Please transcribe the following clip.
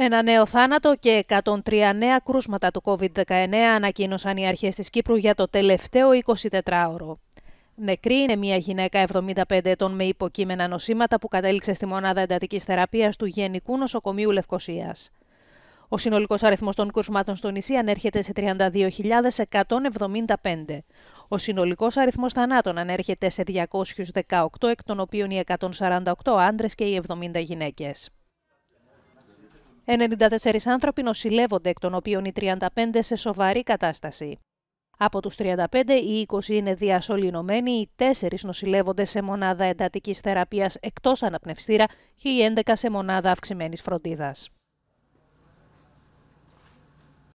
Ένα νέο θάνατο και 103 νέα κρούσματα του COVID-19 ανακοίνωσαν οι αρχές της Κύπρου για το τελευταίο 24ωρο. Νεκρή είναι μια γυναίκα 75 ετών με υποκείμενα νοσήματα που κατέληξε στη μονάδα εντατικής θεραπείας του Γενικού Νοσοκομείου Λευκοσίας. Ο συνολικός αριθμός των κρούσματων στο νησί ανέρχεται σε 32.175. Ο συνολικός αριθμός θανάτων ανέρχεται σε 218, εκ των οποίων οι 148 άντρες και οι 70 γυναίκες. 94 άνθρωποι νοσηλεύονται, εκ των οποίων οι 35 σε σοβαρή κατάσταση. Από τους 35, οι 20 είναι διασωληνωμένοι, οι 4 νοσηλεύονται σε μονάδα εντατικής θεραπείας εκτός αναπνευστήρα και οι 11 σε μονάδα αυξημένης φροντίδας.